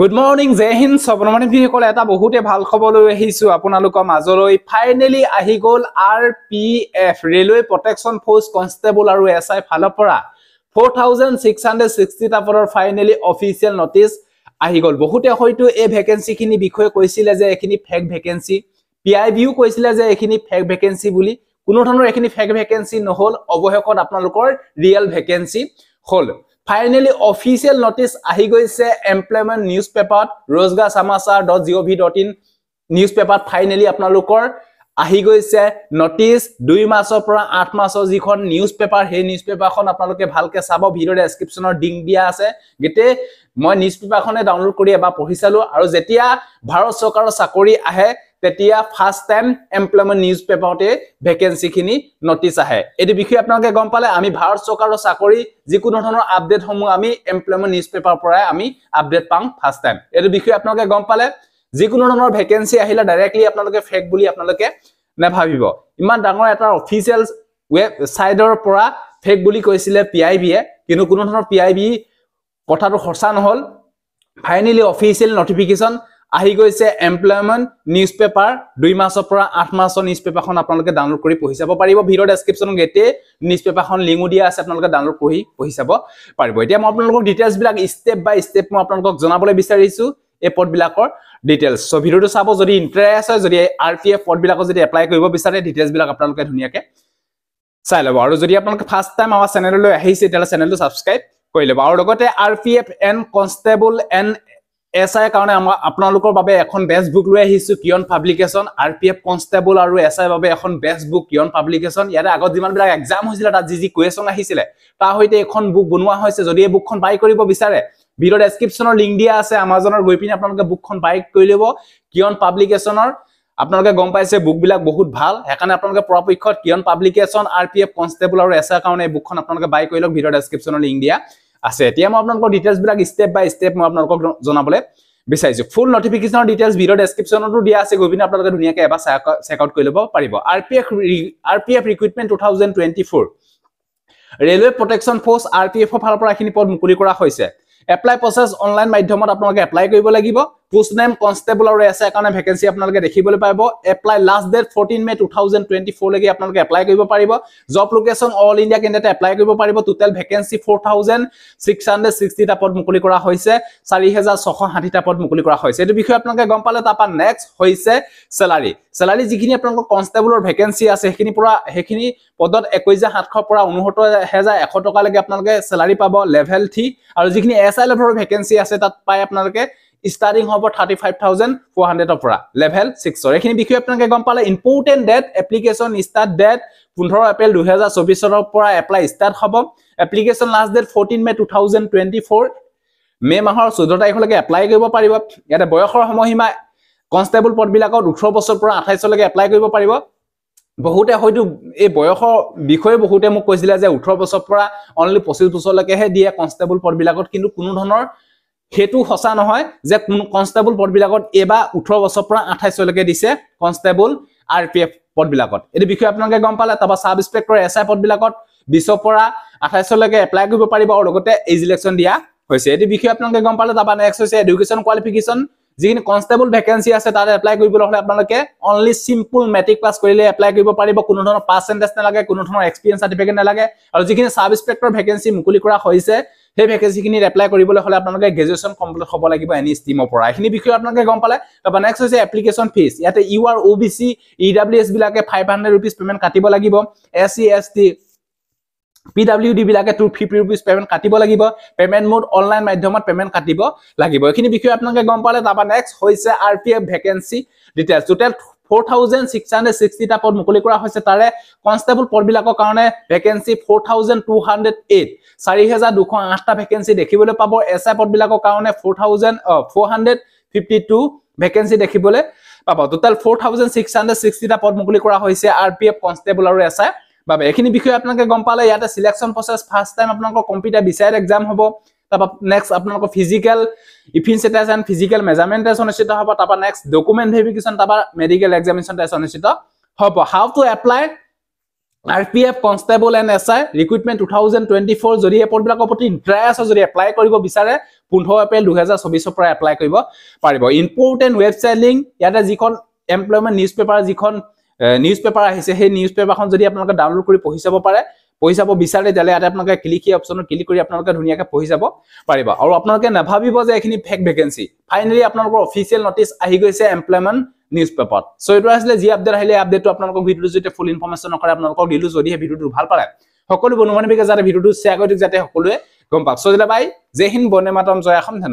good morning জে হিন্দ স্বৱনমণিভীসকল এটা বহুতে ভাল খবৰ লৈ আহিছোঁ আপোনালোকৰ মাজলৈ ফাইনেলি আহি গ'ল R P F railway protection force constable আৰু এছ আই ফালৰ পৰা ফ'ৰ থাউজেণ্ড ছিক্স হাণ্ড্ৰেড ছিক্সটিটা পদৰ ফাইনেলি অফিচিয়েল ন'টিচ আহি গ'ল বহুতে হয়তো এই ভেকেঞ্চিখিনিৰ বিষয়ে কৈছিলে যে এইখিনি ফেক ভেকেঞ্চি পি আই বিও কৈছিলে যে এইখিনি ফেক ভেকেঞ্চি বুলি কোনো ধৰণৰ এইখিনি ফেক ভেকেঞ্চি নহ'ল অৱশেষত আপোনালোকৰ ৰিয়েল ভেকেঞ্চি হ'ল ফাইনেলি অফিচিয়েল নটিচ আহি গৈছে এমপ্লয়মেণ্ট নিউজ পেপাৰত Rozgar Samachar dot G O' V dot in news পেপাৰত ফাইনেলি আপোনালোকৰ আহি গৈছে নটিচ দুই মাছৰ পৰা আঠ মাছৰ যিখন নিউজ পেপাৰ সেই নিউজ পেপাৰখন আপোনালোকে ভালকৈ চাব ভিডিঅ' ডেছক্ৰিপশ্যনৰ লিংক দিয়া আছে গোটেই মই নিউজ পেপাৰখনে ডাউনলোড কৰি এবাৰ পঢ়ি চালোঁ আৰু যেতিয়া ভাৰত চৰকাৰৰ চাকৰি আহে তেতিয়া ফার্স্ট টাইম এমপ্লয়মেন্ট নিউজ পেপারতে ভেকেন্সি খিনি আহে এই বিষয়ে আপনাদের গম পালে আমি ভারত সরকারের চাকরি যিকোনো ধরনের আপডেট আমি এমপ্লয়মেন্ট নিউজ পেপারপরাই আমি আপডেট পাম ফার্স্ট টাইম এই বিষয়ে আপনাদের গম পালে যিকোনো ধরনের ভেকেন্সি আহিলে ডাইৰেক্টলি আপোনালোকে ফেক বুলি আপোনালোকে নাভাবিব ইমান ডাঙৰ এটা অফিচিয়েল অফিসিয়াল পৰা ফেক বুলি কৈছিলে পি আই বিয়ে কিন্তু কোনো ধৰণৰ পি আই বি কথাটো সঁচা নহল ফাইনেলি অফিচিয়েল নটিফিকেশ্যন আহি গৈছে এমপ্লয়মেণ্ট নিউজ পেপাৰ দুই মাছৰ পৰা আঠ মাছৰ নিউজ পেপাৰখন আপোনালোকে ডাউনলোড কৰি পঢ়ি চাব পাৰিব ভিডিঅ' ডেছক্ৰিপশ্যন গেটেই নিউজ পেপাৰখন লিংকো দিয়া আছে আপোনালোকে ডাউনলোড কৰি পঢ়ি চাব পাৰিব এতিয়া মই আপোনালোকক ডিটেইলছবিলাক ষ্টেপ বাই ষ্টেপ মই আপোনালোকক জনাবলৈ বিচাৰিছোঁ এই পদবিলাকৰ ডিটেইলছ চ' ভিডিঅ'টো চাব যদি ইণ্টাৰেষ্ট হয় যদি আৰ পি এফ পদবিলাকক যদি এপ্লাই কৰিব বিচাৰে ডিটেইলছবিলাক আপোনালোকে ধুনীয়াকৈ চাই ল'ব আৰু যদি আপোনালোকে ফাৰ্ষ্ট টাইম আমাৰ চেনেললৈ আহিছে তেতিয়াহ'লে চেনেলটো ছাবস্ক্ৰাইব কৰি ল'ব আৰু লগতে R P F and constable and S আইৰ কাৰণে আমাৰ আপোনালোকৰ বাবে এখন বেষ্ট বুক লৈ আহিছোঁ Kiran publication R P F constable আৰু এছ আইৰ বাবে এখন বেষ্ট বুক কিয়ন পাব্লিকেশ্যন ইয়াতে আগত যিমানবিলাক এক্সাম হৈছিলে তাত যি যি কুৱেশ্যন আহিছিলে তাৰ সৈতে এখন বুক বনোৱা হৈছে যদি এই বুকখন বাই কৰিব বিচাৰে ভিডিঅ' ডেছক্ৰিপশ্যনৰ লিংক দিয়া আছে আমাজনৰ গৈ পিনি আপোনালোকে বুকখন বাই কৰি ল'ব কিয়ন পাব্লিকেশ্যনৰ আপোনালোকে গম পাইছে বুকবিলাক বহুত ভাল সেইকাৰণে আপোনালোকে পৰাপক্ষত Kiran publication R P F constable আৰু এছ আই কাৰণে এই বুকখন আপোনালোকে বাই কৰি লওক ভিডিঅ' ডেছক্ৰিপশ্যনৰ লিংক দিয়া আছে এতিয়া মই আপোনালোকক ডিটেইলছবিলাক ষ্টেপ বাই ষ্টেপ মই আপোনালোকক জনাবলৈ বিচাৰিছোঁ ফুল নটিফিকেশ্যনৰ ডিটেইলছ ভিডিঅ' ডেছক্ৰিপশ্যনতো দিয়া আছে গৈ পিনি আপোনালোকে ধুনীয়াকৈ এবাৰ চেকআউট কৰি ল'ব পাৰিব R P F or railway protection force আৰ ফালৰ পৰা এইখিনি পদ মুকলি কৰা হৈছে এপ্লাই প্ৰচেছ অনলাইন মাধ্যমত আপোনালোকে এপ্লাই কৰিব লাগিব পোষ্ট নেম কনষ্টেবল আৰু এছ আই কাৰণে ভেকেঞ্চি আপোনালোকে দেখিবলৈ পাব apply last date fourteen May two thousand twenty ফ'ৰলৈকে আপোনালোকে এপ্লাই কৰিব পাৰিব job location all India candidate apply কৰিব পাৰিব total vacancy four thousand six hundred ছিক্সটিটা পদ মুকলি কৰা হৈছে চাৰি হেজাৰ ছশ ষাঠি টাপত মুকলি কৰা হৈছে এইটো বিষয়ে আপোনালোকে গম পালে তাৰপৰা নেক্সট হৈছে চেলাৰী চেলাৰী যিখিনি আপোনালোকৰ কনষ্টেবলৰ ভেকেঞ্চি আছে সেইখিনিৰ পৰা সেইখিনি পদত একৈছ হাজাৰ সাতশ পৰা ঊনসত্তৰ হেজাৰ এশ টকালৈকে আপোনালোকে চেলাৰী পাব লেভেল থ্ৰী আৰু যিখিনি এছ আই লেভেলৰ ভেকেঞ্চি আছে তাত পায় আপোনালোকে ষ্টাৰ্টিং হ'ব থাৰ্টি ফাইভ থাউজেণ্ড ফ'ৰ হাণ্ড্ৰেডৰ পৰা লেভেল ছিক্সৰ গম পালে important date application start date পোন্ধৰ এপ্ৰিল দুহেজাৰ চৌবিছৰ পৰা এপ্লাই ষ্টাৰ্ট হ'ব application last date fourteen May two twenty four May' মাহৰ চৈধ্য তাৰিখলৈকে এপ্লাই কৰিব পাৰিব ইয়াতে বয়সৰ সময়সীমা কনষ্টেবল পদবিলাকত ওঠৰ বছৰ পৰা আঠাইছলৈকে এপ্লাই কৰিব পাৰিব বহুতে হয়তো এই বয়সৰ বিষয়ে বহুতে মোক কৈছিলে যে ওঠৰ বছৰৰ পৰা অনলি পঁচিছ বছৰলৈকেহে দিয়ে কনষ্টেবল পদবিলাকত কিন্তু কোনো ধৰণৰ সেইটো সঁচা নহয় যে কোন কনষ্টেবল পদবিলাকত এইবাৰ ওঠৰ বছৰ পৰা আঠাইছলৈকে দিছে কনষ্টেবল আৰ পি এফ পদবিলাকত এইটো বিষয়ে আপোনালোকে গম পালে তাৰপৰা চাব ইনস্পেক্টৰ এছ আই পদবিলাকত বিছৰ পৰা আঠাইছলৈকে এপ্লাই কৰিব পাৰিব আৰু লগতে এই ইলেকশ্যন দিয়া হৈছে এইটো বিষয়ে আপোনালোকে গম পালে তাৰপৰা নেক্সট হৈছে এডুকেশ্যন কোৱালিফিকেশ্যন যিখিনি কনষ্টেবল ভেকেঞ্চি আছে তাত এপ্লাই কৰিবলৈ হ'লে আপোনালোকে অনলি চিম্পুল মেট্ৰিক পাছ কৰিলে এপ্লাই কৰিব পাৰিব কোনো ধৰণৰ পাৰ্চেণ্টেজ নালাগে কোনো ধৰণৰ এক্সপিৰিয়েঞ্চ চাৰ্টিফিকেট নালাগে আৰু যিখিনি চাব ইনস্পেক্টৰ ভেকেঞ্চি মুকলি কৰা হৈছে সেই ভেকেন্সিখিনিত এপ্লাই কৰিবলৈ হ'লে আপোনালোকে গ্ৰেজুৱেশ্যন কমপ্লিট হ'ব লাগিব এনি ষ্টিমৰ পৰা এইখিনি বিষয়ে আপোনালোকে গম পালে তাৰপৰা নেক্সট হৈছে এপ্লিকেশ্যন ফিজ ইয়াতে U R O' B C E W S বিলাকে ফাইভ হাণ্ড্ৰেড ৰুপিজ পে'মেণ্ট কাটিব লাগিব S C S T P W D বিলাকে টু ফিফটি ৰুপিজ পে'মেণ্ট কাটিব লাগিব পে'মেণ্ট মোড অনলাইন মাধ্যমত পে'মেণ্ট কাটিব লাগিব এইখিনি বিষয়ে আপোনালোকে গম পালে তাৰপৰা নেক্সট হৈছে R P F vacancy details total four thousand six hundred ছিক্সটিটা পদ মুকলি কৰা হৈছে তাৰে কনষ্টেবল পদবিলাকৰ কাৰণে vacancy four thousand two hundred eight চাৰি হেজাৰ দুশ আঠটা ভেকেঞ্চি দেখিবলৈ পাব এছ আই পদবিলাকৰ কাৰণে four thousand four hundred fifty two vacancy দেখিবলৈ পাব total four thousand six hundred ছিক্সটিটা পদ মুকলি কৰা হৈছে আৰ পি এফ কনষ্টেবল আৰু এছ আই বাবে এইখিনি বিষয়ে আপোনালোকে গম পালে ইয়াতে চিলেকশ্যন প্ৰচেছ ফাৰ্ষ্ট টাইম আপোনালোকৰ কম্পিউটাৰ বিচাৰ এক্সাম হ'ব নেক্সট আপোনালোকৰ physical efficiency test and physical measurement test অনুষ্ঠিত হ'ব তাৰপৰা নেক্সট ডকুমেণ্ট ভেৰিফিকেশ্যন তাৰপৰা মেডিকেল এক্সামিনেশ্যন টেষ্ট অনুষ্ঠিত হ'ব how to apply R P F constable and S I recruitment two thousand twenty four যদি এপৰ্টবিলাকৰ প্ৰতি ইণ্টাৰেষ্ট আছে যদি এপ্লাই কৰিব বিচাৰে পোন্ধৰ এপ্ৰিল দুহেজাৰ চৌবিছৰ পৰা এপ্লাই কৰিব পাৰিব ইম্পৰ্টেণ্ট ৱেবছাইট লিংক ইয়াতে যিখন এমপ্লয়মেণ্ট নিউজ পেপাৰ যিখন নিউজ পেপাৰ আহিছে সেই নিউজ পেপাৰখন যদি আপোনালোকে ডাউনলোড কৰি পঢ়ি চাব পাৰে পঢ়ি চাব বিচাৰে তেতিয়াহ'লে ইয়াতে আপোনালোকে ক্লিক সেই অপশ্যনত ক্লিক কৰি আপোনালোকে ধুনীয়াকৈ পঢ়ি যাব পাৰিব আৰু আপোনালোকে নাভাবিব যে এইখিনি ফেক ভেকেঞ্চি ফাইনেলি আপোনালোকৰ অফিচিয়েল নটিচ আহি গৈছে এমপ্লয়মেণ্ট নিউজ পেপাৰত চ' এইটো আছিলে যি আপডেট আহিলে আপডেটটো আপোনালোকক ভিডিঅ'টো যেতিয়া ফুল ইনফৰমেশ্যন নকৰে আপোনালোকক দিলোঁ যদিহে ভিডিঅ'টো ভাল পালে সকলো বন্ধু বান্ধৱীকে যাতে ভিডিঅ'টো শ্বেয়াৰ কৰি দিওঁ যাতে সকলোৱে গম পাওক চ' দিলা বাই জেহিন বনে মাতম জয় আসম